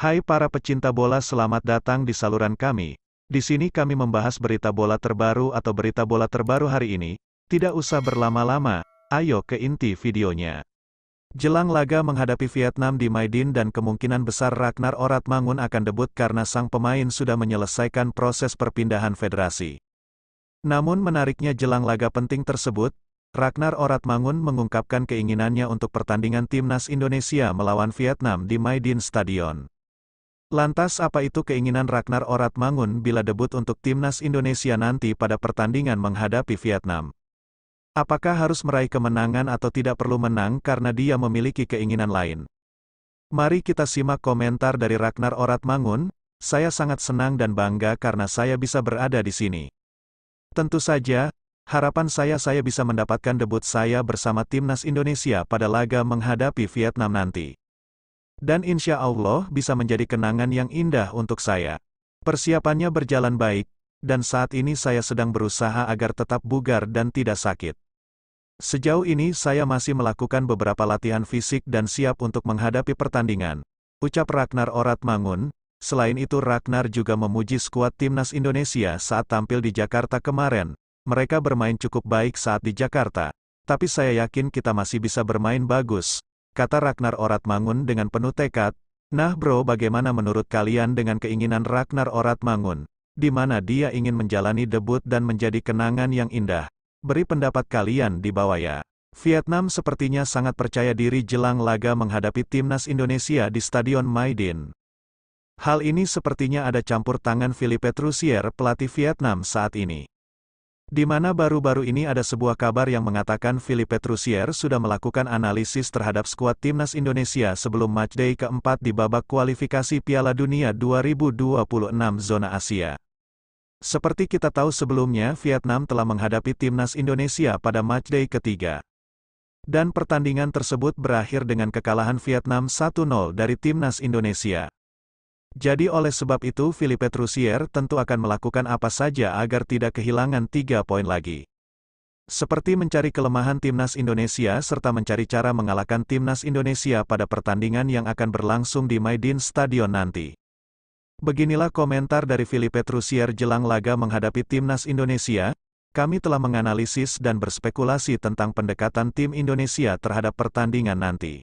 Hai para pecinta bola selamat datang di saluran kami. Di sini kami membahas berita bola terbaru atau berita bola terbaru hari ini. Tidak usah berlama-lama, ayo ke inti videonya. Jelang laga menghadapi Vietnam di Maidin dan kemungkinan besar Ragnar Oratmangun akan debut karena sang pemain sudah menyelesaikan proses perpindahan federasi. Namun menariknya jelang laga penting tersebut, Ragnar Oratmangun mengungkapkan keinginannya untuk pertandingan timnas Indonesia melawan Vietnam di Maidin Stadion. Lantas apa itu keinginan Ragnar Orat Mangun bila debut untuk timnas Indonesia nanti pada pertandingan menghadapi Vietnam? Apakah harus meraih kemenangan atau tidak perlu menang karena dia memiliki keinginan lain? Mari kita simak komentar dari Ragnar Orat Mangun, saya sangat senang dan bangga karena saya bisa berada di sini. Tentu saja, harapan saya saya bisa mendapatkan debut saya bersama timnas Indonesia pada laga menghadapi Vietnam nanti. Dan insya Allah bisa menjadi kenangan yang indah untuk saya. Persiapannya berjalan baik, dan saat ini saya sedang berusaha agar tetap bugar dan tidak sakit. Sejauh ini saya masih melakukan beberapa latihan fisik dan siap untuk menghadapi pertandingan. Ucap Ragnar Orat Mangun. selain itu Ragnar juga memuji skuad timnas Indonesia saat tampil di Jakarta kemarin. Mereka bermain cukup baik saat di Jakarta. Tapi saya yakin kita masih bisa bermain bagus kata Ragnar Orat Mangun dengan penuh tekad, Nah bro bagaimana menurut kalian dengan keinginan Ragnar Orat Mangun, di mana dia ingin menjalani debut dan menjadi kenangan yang indah? Beri pendapat kalian di bawah ya. Vietnam sepertinya sangat percaya diri jelang laga menghadapi timnas Indonesia di Stadion Maidin. Hal ini sepertinya ada campur tangan Philippe Trussier pelatih Vietnam saat ini. Di mana baru-baru ini ada sebuah kabar yang mengatakan Philippe Trussier sudah melakukan analisis terhadap skuad timnas Indonesia sebelum matchday keempat di babak kualifikasi Piala Dunia 2026 zona Asia. Seperti kita tahu sebelumnya Vietnam telah menghadapi timnas Indonesia pada matchday ketiga. Dan pertandingan tersebut berakhir dengan kekalahan Vietnam 1-0 dari timnas Indonesia. Jadi oleh sebab itu Philippe Trussier tentu akan melakukan apa saja agar tidak kehilangan tiga poin lagi. Seperti mencari kelemahan timnas Indonesia serta mencari cara mengalahkan timnas Indonesia pada pertandingan yang akan berlangsung di Maidin Stadion nanti. Beginilah komentar dari Philippe Trussier jelang laga menghadapi timnas Indonesia, kami telah menganalisis dan berspekulasi tentang pendekatan tim Indonesia terhadap pertandingan nanti.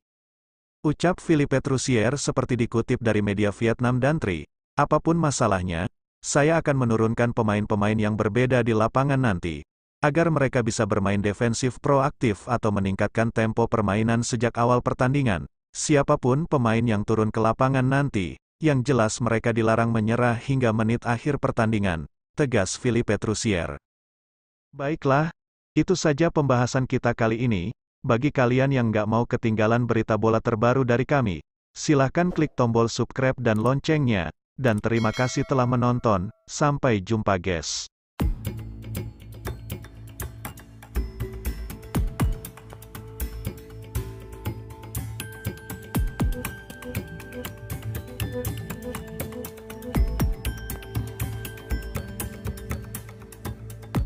Ucap Philippe Trussier seperti dikutip dari media Vietnam dan Tri. Apapun masalahnya, saya akan menurunkan pemain-pemain yang berbeda di lapangan nanti. Agar mereka bisa bermain defensif proaktif atau meningkatkan tempo permainan sejak awal pertandingan. Siapapun pemain yang turun ke lapangan nanti, yang jelas mereka dilarang menyerah hingga menit akhir pertandingan, tegas Philippe Trussier. Baiklah, itu saja pembahasan kita kali ini. Bagi kalian yang nggak mau ketinggalan berita bola terbaru dari kami, silahkan klik tombol subscribe dan loncengnya. Dan terima kasih telah menonton, sampai jumpa guys.